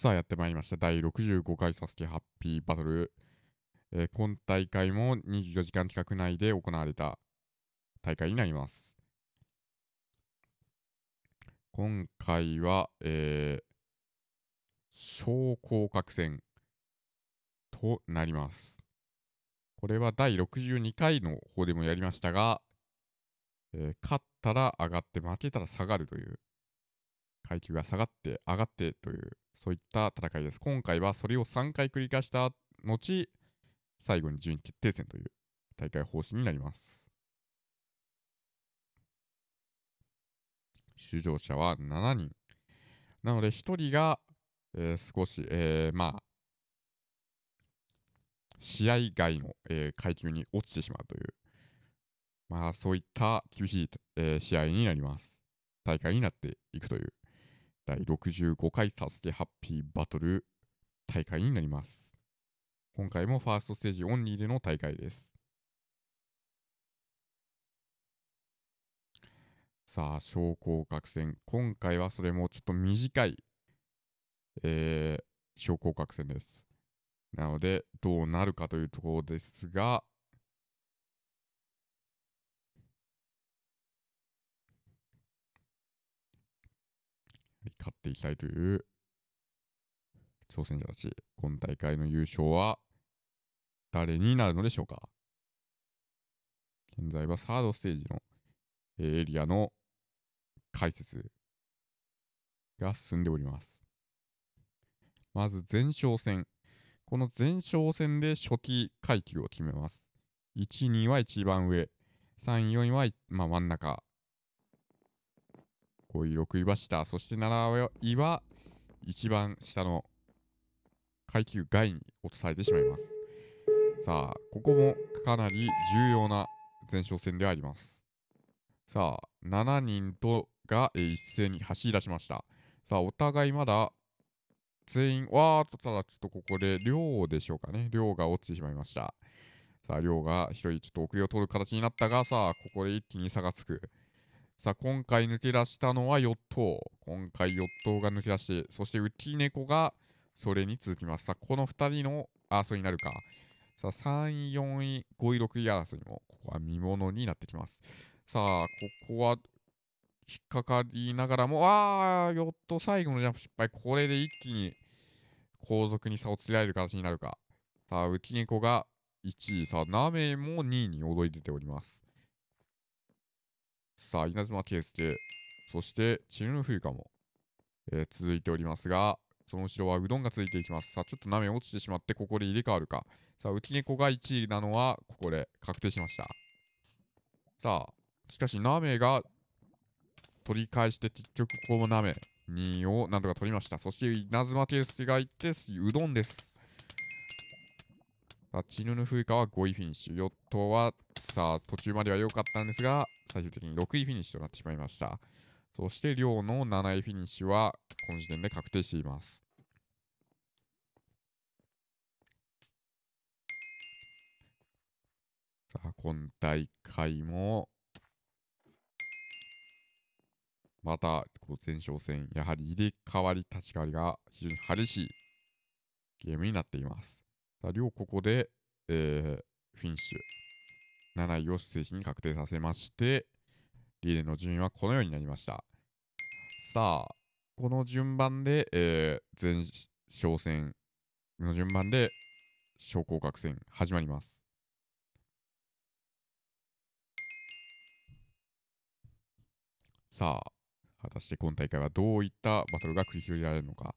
さあやってまいりました第65回サスケハッピーバトル、えー、今大会も24時間近く内で行われた大会になります今回は、えー、小広角戦となりますこれは第62回の方でもやりましたが、えー、勝ったら上がって負けたら下がるという階級が下がって上がってというそういった戦いです。今回はそれを3回繰り返した後、最後に順位決定戦という大会方針になります。出場者は7人。なので、1人が、えー、少し、えー、まあ、試合外の、えー、階級に落ちてしまうという、まあ、そういった厳しい、えー、試合になります。大会になっていくという第65回サスケハッピーバトル大会になります。今回もファーストステージオンリーでの大会です。さあ、昇降角戦。今回はそれもちょっと短い、えー、昇降角戦です。なので、どうなるかというところですが、勝っていきたいという挑戦者たち、今大会の優勝は誰になるのでしょうか現在はサードステージのエリアの解説が進んでおります。まず前哨戦。この前哨戦で初期階級を決めます。1、2は一番上。3、4は、まあ、真ん中。5位、6位は下、そして7位は一番下の階級外に落とされてしまいます。さあ、ここもかなり重要な前哨戦であります。さあ、7人とが、えー、一斉に走り出しました。さあ、お互いまだ全員、わーっとただちょっとここで量でしょうかね。量が落ちてしまいました。さあ、量が1人ちょっと遅れを取る形になったが、さあ、ここで一気に差がつく。さあ、今回抜け出したのは4頭。今回4頭が抜け出して、そしてウキネコがそれに続きます。さあ、この2人の争いになるか。さあ、3位、4位、5位、6位争いも、ここは見物になってきます。さあ、ここは引っかかりながらも、あー、よっと最後のジャンプ失敗。これで一気に後続に差をつけられる形になるか。さあ、ウキネコが1位。さあ、ナメも2位に躍り出ております。サー稲妻圭介、そしてチヌルフユカも、えー、続いておりますが、その後ろはうどんが続いていきます。さあ、ちょっと鍋落ちてしまって、ここで入れ替わるか。さあ、浮き猫が1位なのは、ここで確定しました。さあ、しかし、鍋が取り返して、結局、この鍋2をなんとか取りました。そして、稲妻圭介がいって、うどんです。チヌヌフーカは5位フィニッシュ。ヨットは、さあ、途中までは良かったんですが、最終的に6位フィニッシュとなってしまいました。そして、両の7位フィニッシュは、この時点で確定しています。さあ、今大会も、また、こう前哨戦、やはり入れ替わり、立ち替わりが非常に激しいゲームになっています。両ここで、えー、フィニッシュ。7位をステージに確定させまして、リレーの順位はこのようになりました。さあ、この順番で、えー、前哨戦の順番で、昇降格戦始まります。さあ、果たして今大会はどういったバトルが繰り広げられるのか。